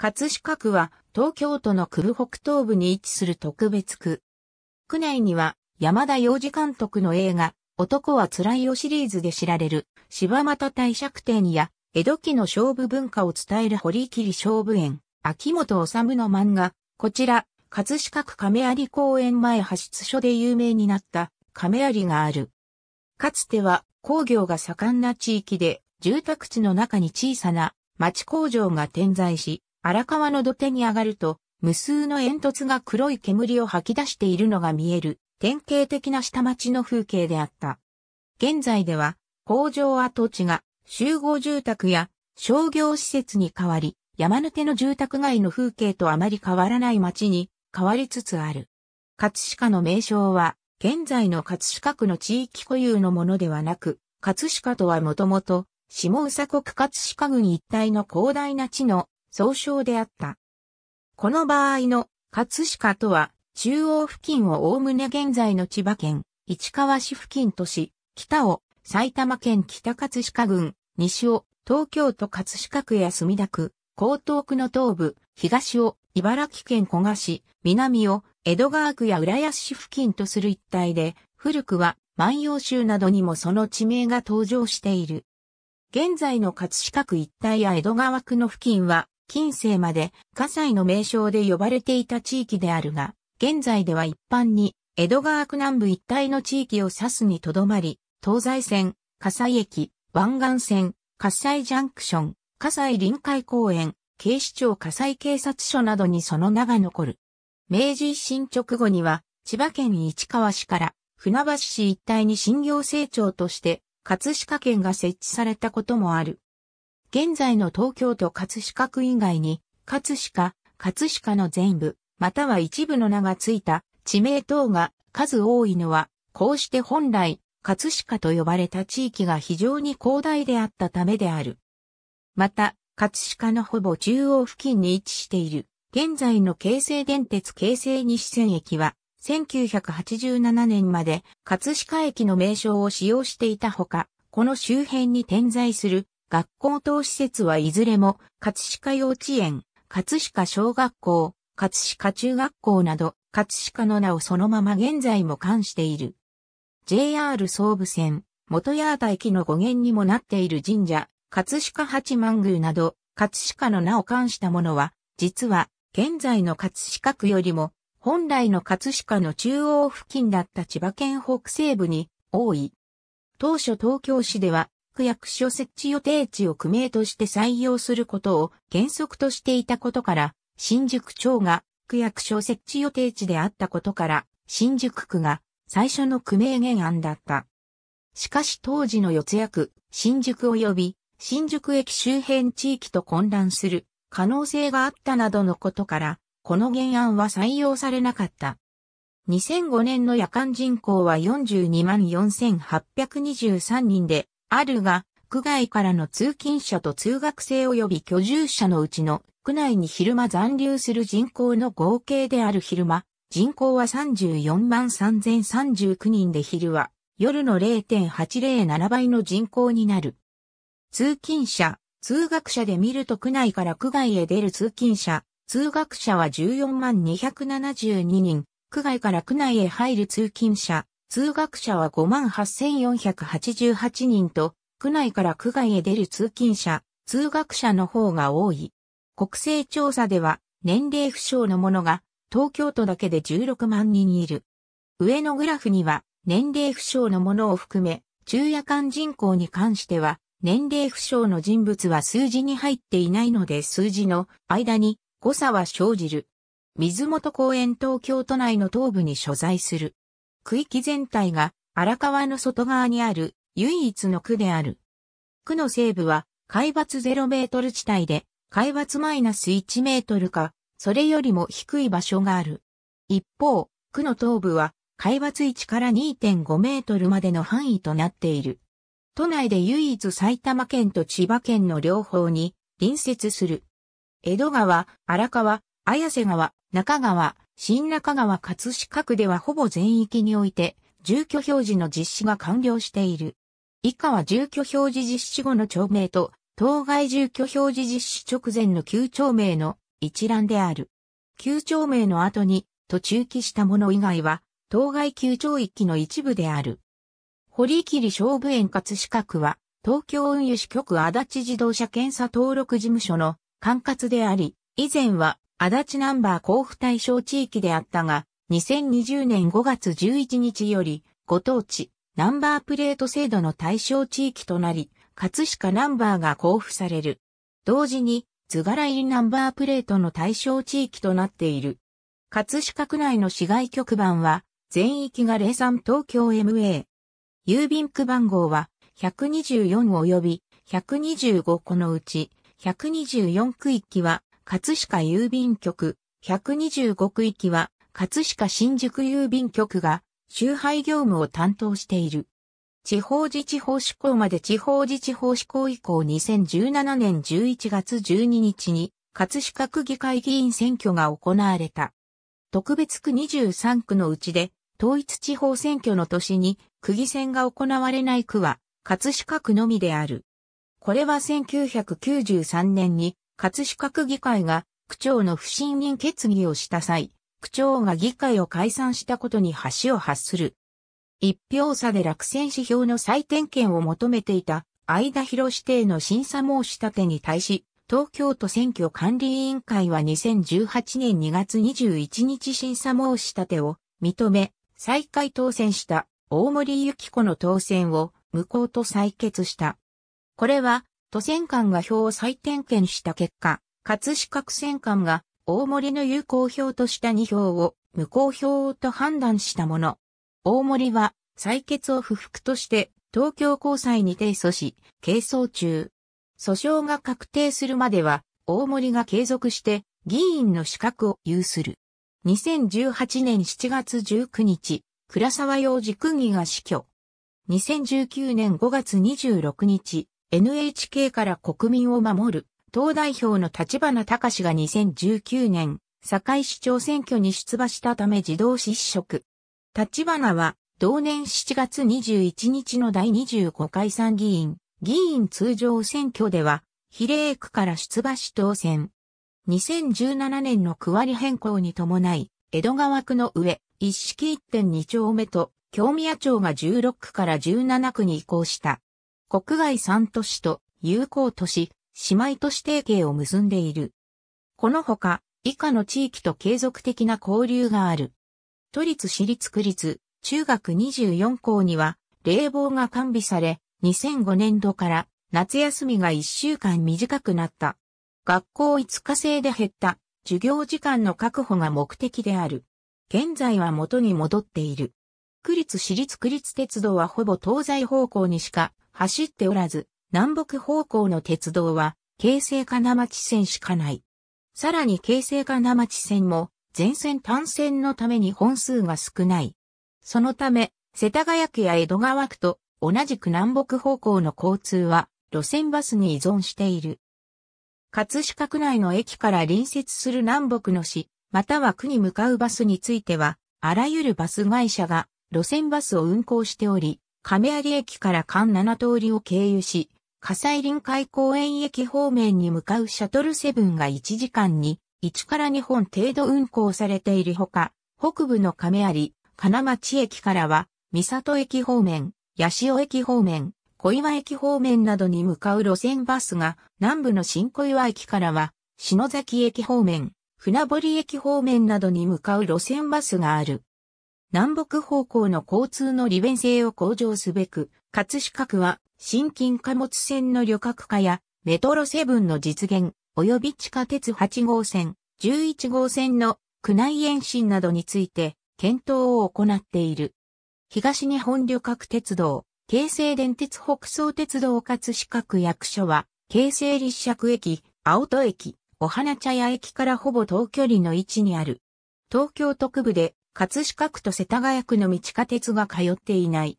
葛飾区は東京都の区部北東部に位置する特別区。区内には山田洋次監督の映画、男は辛いよシリーズで知られる柴又大釈天や江戸期の勝負文化を伝える堀切勝負園、秋元治の漫画、こちら、葛飾区亀有公園前派出所で有名になった亀有がある。かつては工業が盛んな地域で住宅地の中に小さな町工場が点在し、荒川の土手に上がると、無数の煙突が黒い煙を吐き出しているのが見える、典型的な下町の風景であった。現在では、工場跡地が集合住宅や商業施設に変わり、山手の住宅街の風景とあまり変わらない街に変わりつつある。葛飾の名称は、現在の葛飾区の地域固有のものではなく、葛飾とはもともと、下宇佐国葛飾郡一帯の広大な地の総称であった。この場合の葛飾とは、中央付近をおおむね現在の千葉県、市川市付近とし、北を埼玉県北葛飾郡、西を東京都葛飾区や墨田区、江東区の東部、東を茨城県古河市、南を江戸川区や浦安市付近とする一帯で、古くは万葉集などにもその地名が登場している。現在の葛飾区一帯や江戸川区の付近は、近世まで、葛西の名称で呼ばれていた地域であるが、現在では一般に、江戸川区南部一帯の地域を指すにとどまり、東西線、葛西駅、湾岸線、葛西ジャンクション、葛西臨海公園、警視庁火災警察署などにその名が残る。明治維新直後には、千葉県市川市から船橋市一帯に新行成長として、葛飾県が設置されたこともある。現在の東京都葛飾区以外に、葛飾、葛飾の全部、または一部の名がついた地名等が数多いのは、こうして本来、葛飾と呼ばれた地域が非常に広大であったためである。また、葛飾のほぼ中央付近に位置している、現在の京成電鉄京成西線駅は、1987年まで葛飾駅の名称を使用していたほか、この周辺に点在する学校等施設はいずれも、葛飾幼稚園、葛飾小学校、葛飾中学校など、葛飾の名をそのまま現在も冠している。JR 総武線、元八幡駅の語源にもなっている神社、葛飾八幡宮など、葛飾の名を冠したものは、実は、現在の葛飾区よりも、本来の葛飾の中央付近だった千葉県北西部に多い。当初東京市では区役所設置予定地を区名として採用することを原則としていたことから、新宿町が区役所設置予定地であったことから、新宿区が最初の区名原案だった。しかし当時の四谷区、新宿及び新宿駅周辺地域と混乱する可能性があったなどのことから、この原案は採用されなかった。2005年の夜間人口は42万4823人で、あるが、区外からの通勤者と通学生及び居住者のうちの、区内に昼間残留する人口の合計である昼間、人口は34万3039人で昼は、夜の0.807倍の人口になる。通勤者、通学者で見ると区内から区外へ出る通勤者、通学者は14万272人、区外から区内へ入る通勤者、通学者は58,488人と、区内から区外へ出る通勤者、通学者の方が多い。国勢調査では、年齢不詳の者が、東京都だけで16万人いる。上のグラフには、年齢不詳の者を含め、昼夜間人口に関しては、年齢不詳の人物は数字に入っていないので数字の間に誤差は生じる。水元公園東京都内の東部に所在する。区域全体が荒川の外側にある唯一の区である。区の西部は海抜0メートル地帯で海抜マイナス1メートルか、それよりも低い場所がある。一方、区の東部は海抜1から2.5メートルまでの範囲となっている。都内で唯一埼玉県と千葉県の両方に隣接する。江戸川、荒川、綾瀬川、中川、新中川葛飾区ではほぼ全域において、住居表示の実施が完了している。以下は住居表示実施後の町名と、当該住居表示実施直前の旧町名の一覧である。旧町名の後に、途中記したもの以外は、当該旧町域の一部である。堀切勝負園葛飾区は、東京運輸支局足立自動車検査登録事務所の管轄であり、以前は足立ナンバー交付対象地域であったが、2020年5月11日より、ご当地、ナンバープレート制度の対象地域となり、葛飾ナンバーが交付される。同時に、津柄入りナンバープレートの対象地域となっている。葛飾区内の市外局番は、全域が03東京 MA。郵便区番号は、124及び125個のうち、124区域は葛飾郵便局、125区域は、葛飾新宿郵便局が、集配業務を担当している。地方自治法施行まで地方自治法施行以降2017年11月12日に、葛飾区議会議員選挙が行われた。特別区23区のうちで、統一地方選挙の年に、区議選が行われない区は、葛飾区のみである。これは1993年に葛飾区議会が区長の不信任決議をした際、区長が議会を解散したことに橋を発する。一票差で落選指標の再点検を求めていた、相田博指定の審査申し立てに対し、東京都選挙管理委員会は2018年2月21日審査申し立てを認め、再開当選した大森幸子の当選を無効と採決した。これは都選官が票を再点検した結果、葛飾区選官が大森の有効票とした2票を無効票と判断したもの。大森は採決を不服として東京高裁に提訴し、係争中。訴訟が確定するまでは大森が継続して議員の資格を有する。2018年7月19日、倉沢洋次区議が死去。2019年5月26日、NHK から国民を守る、党代表の立花隆が2019年、堺市長選挙に出馬したため自動失職。立花は、同年7月21日の第25回参議院、議員通常選挙では、比例区から出馬し当選。2017年の区割り変更に伴い、江戸川区の上、一式1.2丁目と、京宮町が16区から17区に移行した。国外3都市と友好都市、姉妹都市提携を結んでいる。このほか、以下の地域と継続的な交流がある。都立私立区立、中学24校には、冷房が完備され、2005年度から夏休みが1週間短くなった。学校5日制で減った授業時間の確保が目的である。現在は元に戻っている。区立私立区立鉄道はほぼ東西方向にしか走っておらず、南北方向の鉄道は、京成金町線しかない。さらに京成金町線も、全線単線のために本数が少ない。そのため、世田谷区や江戸川区と同じく南北方向の交通は路線バスに依存している。葛飾区内の駅から隣接する南北の市、または区に向かうバスについては、あらゆるバス会社が路線バスを運行しており、亀有駅から関7通りを経由し、火災臨海公園駅方面に向かうシャトルセブンが1時間に1から2本程度運行されているほか、北部の亀有、金町駅からは、三里駅方面、八潮駅方面、小岩駅方面などに向かう路線バスが、南部の新小岩駅からは、篠崎駅方面、船堀駅方面などに向かう路線バスがある。南北方向の交通の利便性を向上すべく、葛飾区は新近貨物船の旅客化やメトロセブンの実現、及び地下鉄8号線、11号線の区内延伸などについて検討を行っている。東日本旅客鉄道、京成電鉄北総鉄道葛飾区役所は、京成立石駅、青戸駅、お花茶屋駅からほぼ等距離の位置にある。東京特区で葛飾区と世田谷区の地下鉄が通っていない。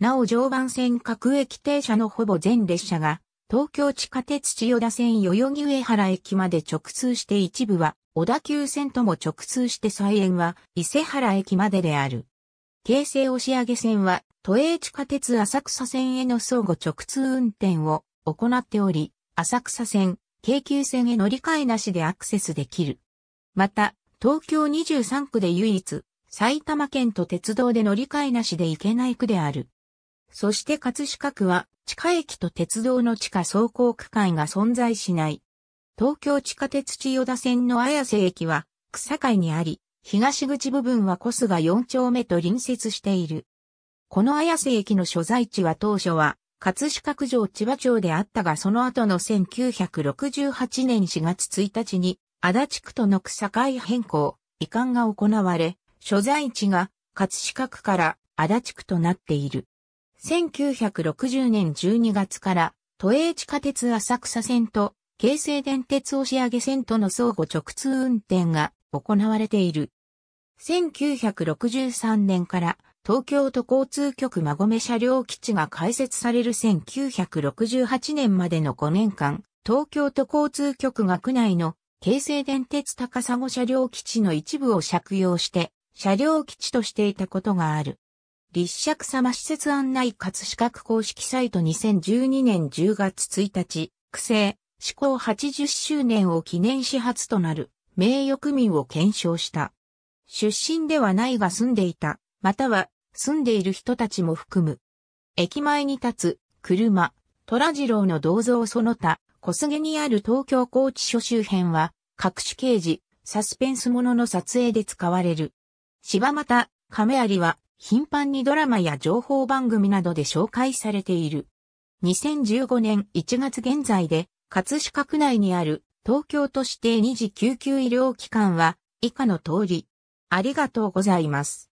なお常磐線各駅停車のほぼ全列車が、東京地下鉄千代田線代々木上原駅まで直通して一部は、小田急線とも直通して再延は、伊勢原駅までである。京成押上線は、都営地下鉄浅草線への相互直通運転を行っており、浅草線、京急線へ乗り換えなしでアクセスできる。また、東京23区で唯一、埼玉県と鉄道で乗り換えなしで行けない区である。そして葛飾区は、地下駅と鉄道の地下走行区間が存在しない。東京地下鉄千代田線の綾瀬駅は、草海にあり、東口部分はコスが4丁目と隣接している。この綾瀬駅の所在地は当初は、葛飾区城千葉町であったがその後の1968年4月1日に足立区との区境変更、移管が行われ、所在地が葛飾区から足立区となっている。1960年12月から都営地下鉄浅草線と京成電鉄押上線との相互直通運転が行われている。1963年から東京都交通局馬込車両基地が開設される1968年までの5年間、東京都交通局が区内の京成電鉄高砂車両基地の一部を借用して、車両基地としていたことがある。立尺様施設案内葛資格公式サイト2012年10月1日、区政、施行80周年を記念始発となる、名誉区民を検証した。出身ではないが住んでいた、または住んでいる人たちも含む。駅前に立つ、車、虎次郎の銅像その他、小菅にある東京高知所周辺は、各種刑事、サスペンスものの撮影で使われる。柴又、亀有は、頻繁にドラマや情報番組などで紹介されている。2015年1月現在で、葛飾区内にある東京都指定2次救急医療機関は、以下の通り。ありがとうございます。